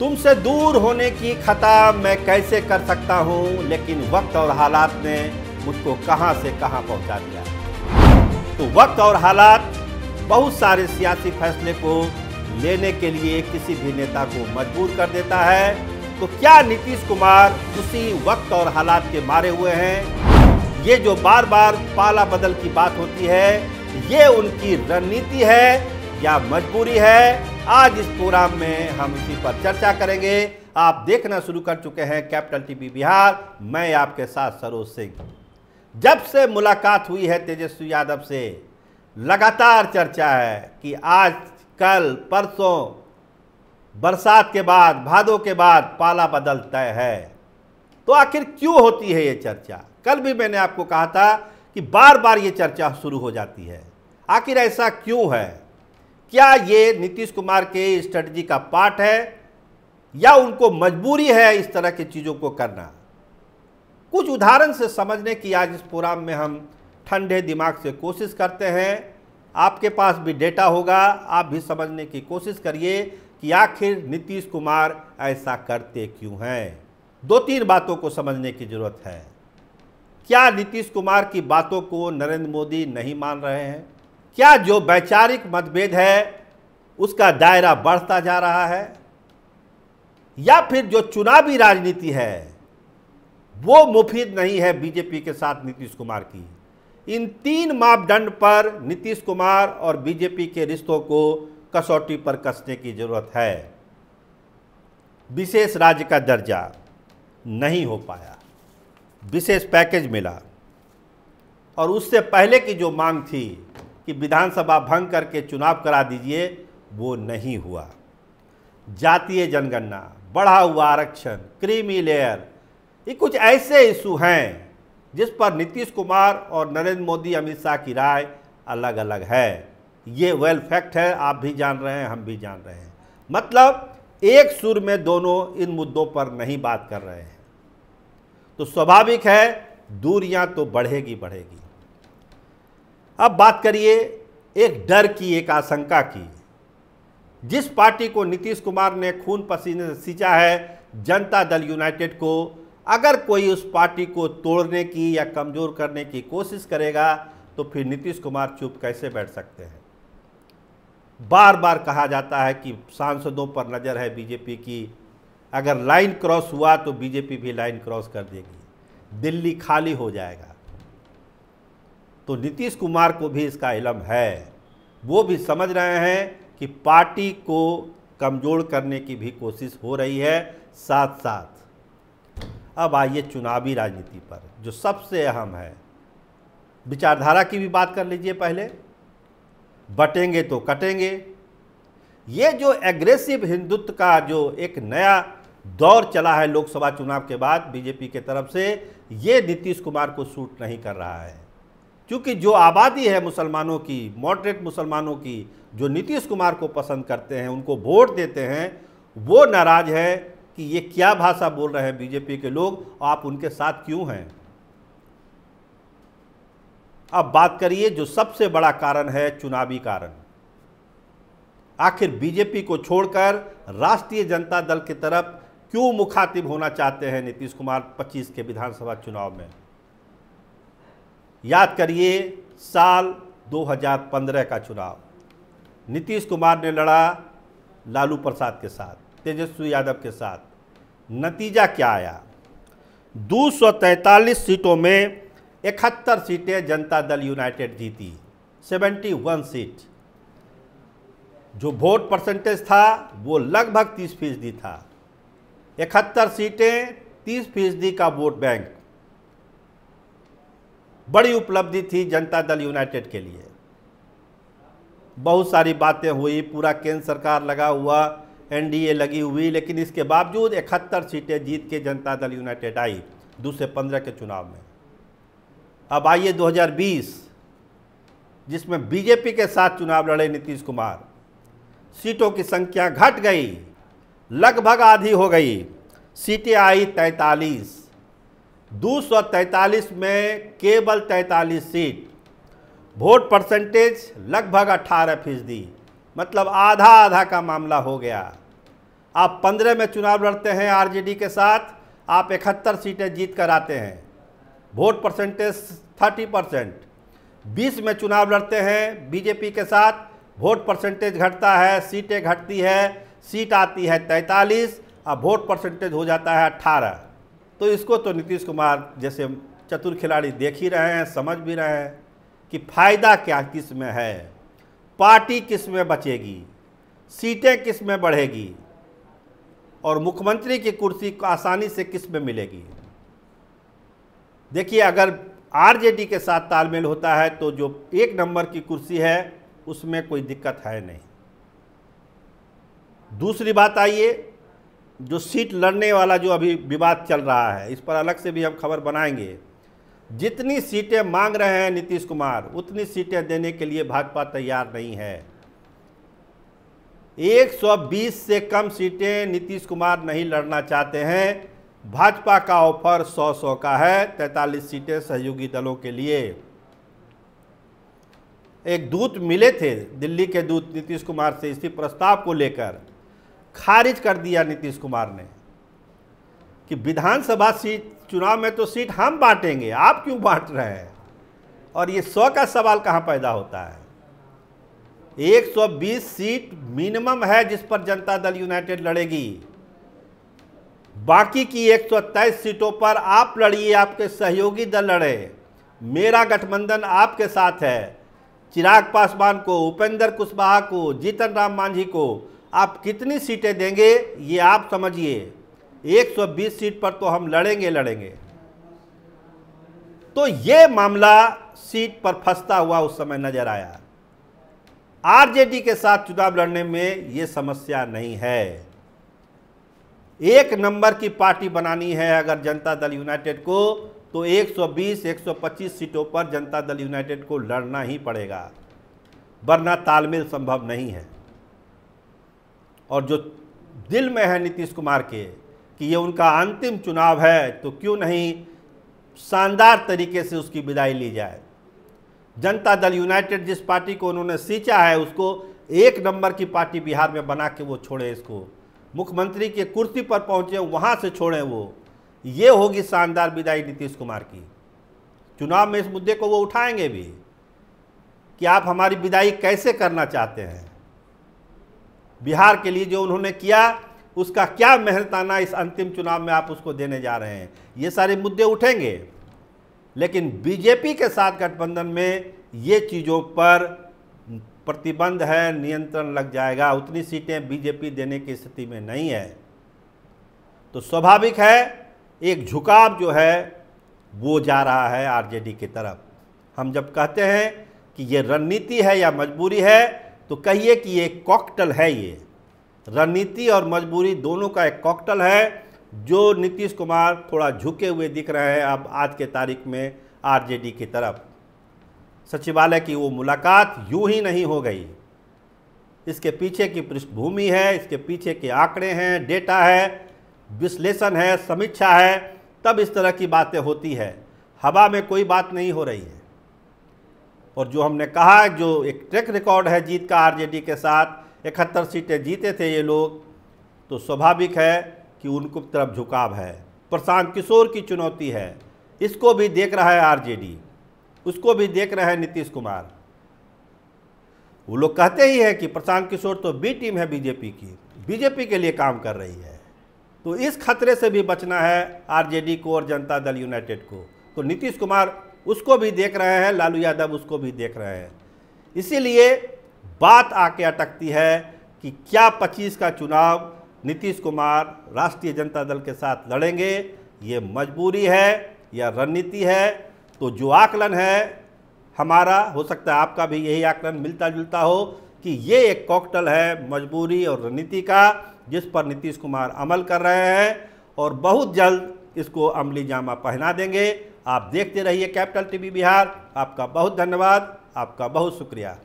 तुमसे दूर होने की खता मैं कैसे कर सकता हूँ लेकिन वक्त और हालात ने मुझको कहाँ से कहाँ पहुँचा दिया तो वक्त और हालात बहुत सारे सियासी फैसले को लेने के लिए किसी भी नेता को मजबूर कर देता है तो क्या नीतीश कुमार उसी वक्त और हालात के मारे हुए हैं ये जो बार बार पाला बदल की बात होती है ये उनकी रणनीति है या मजबूरी है आज इस प्रोग्राम में हम इसी पर चर्चा करेंगे आप देखना शुरू कर चुके हैं कैपिटल टीवी बिहार मैं आपके साथ सरोज सिंह जब से मुलाकात हुई है तेजस्वी यादव से लगातार चर्चा है कि आज कल परसों बरसात के बाद भादों के बाद पाला बदल तय है तो आखिर क्यों होती है ये चर्चा कल भी मैंने आपको कहा था कि बार बार ये चर्चा शुरू हो जाती है आखिर ऐसा क्यों है क्या ये नीतीश कुमार के स्ट्रेटजी का पार्ट है या उनको मजबूरी है इस तरह की चीज़ों को करना कुछ उदाहरण से समझने की आज इस प्रोग्राम में हम ठंडे दिमाग से कोशिश करते हैं आपके पास भी डेटा होगा आप भी समझने की कोशिश करिए कि आखिर नीतीश कुमार ऐसा करते क्यों हैं दो तीन बातों को समझने की ज़रूरत है क्या नीतीश कुमार की बातों को नरेंद्र मोदी नहीं मान रहे हैं क्या जो वैचारिक मतभेद है उसका दायरा बढ़ता जा रहा है या फिर जो चुनावी राजनीति है वो मुफीद नहीं है बीजेपी के साथ नीतीश कुमार की इन तीन मापदंड पर नीतीश कुमार और बीजेपी के रिश्तों को कसौटी पर कसने की ज़रूरत है विशेष राज्य का दर्जा नहीं हो पाया विशेष पैकेज मिला और उससे पहले की जो मांग थी कि विधानसभा भंग करके चुनाव करा दीजिए वो नहीं हुआ जातीय जनगणना बढ़ा हुआ आरक्षण क्रीमी लेयर ये कुछ ऐसे इशू हैं जिस पर नीतीश कुमार और नरेंद्र मोदी अमित शाह की राय अलग अलग है ये वेल फैक्ट है आप भी जान रहे हैं हम भी जान रहे हैं मतलब एक सुर में दोनों इन मुद्दों पर नहीं बात कर रहे हैं तो स्वाभाविक है दूरियां तो बढ़ेगी बढ़ेगी अब बात करिए एक डर की एक आशंका की जिस पार्टी को नीतीश कुमार ने खून पसीने से सींचा है जनता दल यूनाइटेड को अगर कोई उस पार्टी को तोड़ने की या कमज़ोर करने की कोशिश करेगा तो फिर नीतीश कुमार चुप कैसे बैठ सकते हैं बार बार कहा जाता है कि सांसदों पर नज़र है बीजेपी की अगर लाइन क्रॉस हुआ तो बीजेपी भी लाइन क्रॉस कर देगी दिल्ली खाली हो जाएगा तो नीतीश कुमार को भी इसका इलम है वो भी समझ रहे हैं कि पार्टी को कमज़ोर करने की भी कोशिश हो रही है साथ साथ अब आइए चुनावी राजनीति पर जो सबसे अहम है विचारधारा की भी बात कर लीजिए पहले बटेंगे तो कटेंगे ये जो एग्रेसिव हिंदुत्व का जो एक नया दौर चला है लोकसभा चुनाव के बाद बीजेपी के तरफ से ये नीतीश कुमार को सूट नहीं कर रहा है क्योंकि जो आबादी है मुसलमानों की मॉडरेट मुसलमानों की जो नीतीश कुमार को पसंद करते हैं उनको वोट देते हैं वो नाराज़ है कि ये क्या भाषा बोल रहे हैं बीजेपी के लोग और आप उनके साथ क्यों हैं अब बात करिए जो सबसे बड़ा कारण है चुनावी कारण आखिर बीजेपी को छोड़कर राष्ट्रीय जनता दल की तरफ क्यों मुखातिब होना चाहते हैं नीतीश कुमार 25 के विधानसभा चुनाव में याद करिए साल 2015 का चुनाव नीतीश कुमार ने लड़ा लालू प्रसाद के साथ तेजस्वी यादव के साथ नतीजा क्या आया 243 सीटों में इकहत्तर सीटें जनता दल यूनाइटेड जीती 71 सीट जो वोट परसेंटेज था वो लगभग 30 फीसदी था इकहत्तर सीटें 30 फीसदी का वोट बैंक बड़ी उपलब्धि थी जनता दल यूनाइटेड के लिए बहुत सारी बातें हुई पूरा केंद्र सरकार लगा हुआ एनडीए लगी हुई लेकिन इसके बावजूद इकहत्तर सीटें जीत के जनता दल यूनाइटेड आई दूसरे पंद्रह के चुनाव में अब आइए 2020 जिसमें बीजेपी के साथ चुनाव लड़े नीतीश कुमार सीटों की संख्या घट गई लगभग आधी हो गई सीटें आई तैंतालीस दो सौ में केवल तैंतालीस सीट वोट परसेंटेज लगभग अट्ठारह फीसदी मतलब आधा आधा का मामला हो गया आप पंद्रह में चुनाव लड़ते हैं आरजेडी के साथ आप इकहत्तर सीटें जीत कर आते हैं वोट परसेंटेज थर्टी परसेंट बीस में चुनाव लड़ते हैं बीजेपी के साथ वोट परसेंटेज घटता है सीटें घटती है सीट आती है तैंतालीस और वोट परसेंटेज हो जाता है अट्ठारह तो इसको तो नीतीश कुमार जैसे चतुर खिलाड़ी देख ही रहे हैं समझ भी रहे हैं कि फ़ायदा क्या किस में है पार्टी किस में बचेगी सीटें किस में बढ़ेगी और मुख्यमंत्री की कुर्सी आसानी से किस में मिलेगी देखिए अगर आरजेडी के साथ तालमेल होता है तो जो एक नंबर की कुर्सी है उसमें कोई दिक्कत है नहीं दूसरी बात आइए जो सीट लड़ने वाला जो अभी विवाद चल रहा है इस पर अलग से भी हम खबर बनाएंगे जितनी सीटें मांग रहे हैं नीतीश कुमार उतनी सीटें देने के लिए भाजपा तैयार नहीं है 120 से कम सीटें नीतीश कुमार नहीं लड़ना चाहते हैं भाजपा का ऑफर 100-100 का है 43 सीटें सहयोगी दलों के लिए एक दूत मिले थे दिल्ली के दूत नीतीश कुमार से इसी प्रस्ताव को लेकर खारिज कर दिया नीतीश कुमार ने कि विधानसभा सीट चुनाव में तो सीट हम बांटेंगे आप क्यों बांट रहे हैं और ये सौ का सवाल कहाँ पैदा होता है 120 सीट मिनिमम है जिस पर जनता दल यूनाइटेड लड़ेगी बाकी की एक सीटों पर आप लड़िए आपके सहयोगी दल लड़े मेरा गठबंधन आपके साथ है चिराग पासवान को उपेंद्र कुशवाहा को जीतन राम मांझी को आप कितनी सीटें देंगे ये आप समझिए 120 सीट पर तो हम लड़ेंगे लड़ेंगे तो ये मामला सीट पर फंसता हुआ उस समय नजर आया आरजेडी के साथ चुनाव लड़ने में ये समस्या नहीं है एक नंबर की पार्टी बनानी है अगर जनता दल यूनाइटेड को तो 120 125 सीटों पर जनता दल यूनाइटेड को लड़ना ही पड़ेगा वरना तालमेल संभव नहीं है और जो दिल में है नीतीश कुमार के कि ये उनका अंतिम चुनाव है तो क्यों नहीं शानदार तरीके से उसकी विदाई ली जाए जनता दल यूनाइटेड जिस पार्टी को उन्होंने सींचा है उसको एक नंबर की पार्टी बिहार में बना के वो छोड़े इसको मुख्यमंत्री के कुर्सी पर पहुंचे वहाँ से छोड़ें वो ये होगी शानदार विदाई नीतीश कुमार की चुनाव में इस मुद्दे को वो उठाएंगे भी कि आप हमारी विदाई कैसे करना चाहते हैं बिहार के लिए जो उन्होंने किया उसका क्या मेहनताना इस अंतिम चुनाव में आप उसको देने जा रहे हैं ये सारे मुद्दे उठेंगे लेकिन बीजेपी के साथ गठबंधन में ये चीज़ों पर प्रतिबंध है नियंत्रण लग जाएगा उतनी सीटें बीजेपी देने की स्थिति में नहीं है तो स्वाभाविक है एक झुकाव जो है वो जा रहा है आरजेडी की तरफ हम जब कहते हैं कि ये रणनीति है या मजबूरी है तो कहिए कि ये कॉकटल है ये रणनीति और मजबूरी दोनों का एक कॉकटल है जो नीतीश कुमार थोड़ा झुके हुए दिख रहे हैं अब आज के तारीख में आरजेडी की तरफ सचिवालय की वो मुलाकात यूं ही नहीं हो गई इसके पीछे की पृष्ठभूमि है इसके पीछे के आंकड़े हैं डेटा है विश्लेषण है समीक्षा है तब इस तरह की बातें होती है हवा में कोई बात नहीं हो रही है और जो हमने कहा जो एक ट्रैक रिकॉर्ड है जीत का आरजेडी के साथ इकहत्तर सीटें जीते थे ये लोग तो स्वाभाविक है कि उनको तरफ झुकाव है प्रशांत किशोर की चुनौती है इसको भी देख रहा है आरजेडी उसको भी देख रहे हैं नीतीश कुमार वो लोग कहते ही हैं कि प्रशांत किशोर तो बी टीम है बीजेपी की बीजेपी के लिए काम कर रही है तो इस खतरे से भी बचना है आरजेडी को और जनता दल यूनाइटेड को तो नीतीश कुमार उसको भी देख रहे हैं लालू यादव उसको भी देख रहे हैं इसीलिए बात आके अटकती है कि क्या 25 का चुनाव नीतीश कुमार राष्ट्रीय जनता दल के साथ लड़ेंगे ये मजबूरी है या रणनीति है तो जो आकलन है हमारा हो सकता है आपका भी यही आकलन मिलता जुलता हो कि ये एक कॉकटल है मजबूरी और रणनीति का जिस पर नीतीश कुमार अमल कर रहे हैं और बहुत जल्द इसको अमली जामा पहना देंगे आप देखते रहिए कैपिटल टीवी बिहार आपका बहुत धन्यवाद आपका बहुत शुक्रिया